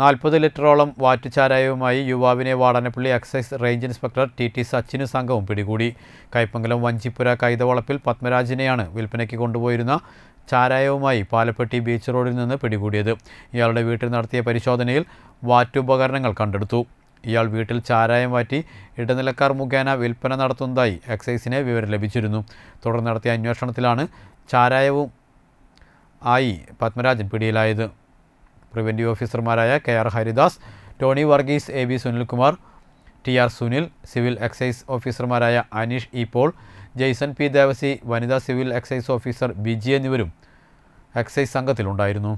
നാൽപ്പത് ലിറ്ററോളം വാറ്റുചാരായവുമായി യുവാവിനെ Vadanappally excise range inspector T T സച്ചിന് സംഘവും പിടികൂടി കൈപ്പങ്കലം വഞ്ചിപ്പുര കൈതവളപ്പിൽ പത്മരാജിനെയാണ് വിൽപ്പനയ്ക്ക് കൊണ്ടുപോയിരുന്ന ചാരായവുമായി പാലപ്പെട്ടി ബീച്ച് റോഡിൽ നിന്ന് പിടികൂടിയത് ഇയാളുടെ വീട്ടിൽ നടത്തിയ പരിശോധനയിൽ വാറ്റുപകരണങ്ങൾ കണ്ടെടുത്തു ഇയാൾ വീട്ടിൽ ചാരായം വാറ്റി ഇടനിലക്കാർ മുഖേന വിൽപ്പന നടത്തുന്നതായി എക്സൈസിന് വിവരം ലഭിച്ചിരുന്നു തുടർന്ന് നടത്തിയ അന്വേഷണത്തിലാണ് ചാരായവും ആയി പത്മരാജൻ പിടിയിലായത് പ്രിവൻറ്റീവ് ഓഫീസർമാരായ K R Haridas Tony Varghese A B Sunilkumar T R Sunil civil excise ഓഫീസർമാരായ Aneesh E Paul Jason P Devassy വനിതാ സിവിൽ എക്സൈസ് ഓഫീസർ ബിജി എന്നിവരും എക്സൈസ് സംഘത്തിലുണ്ടായിരുന്നു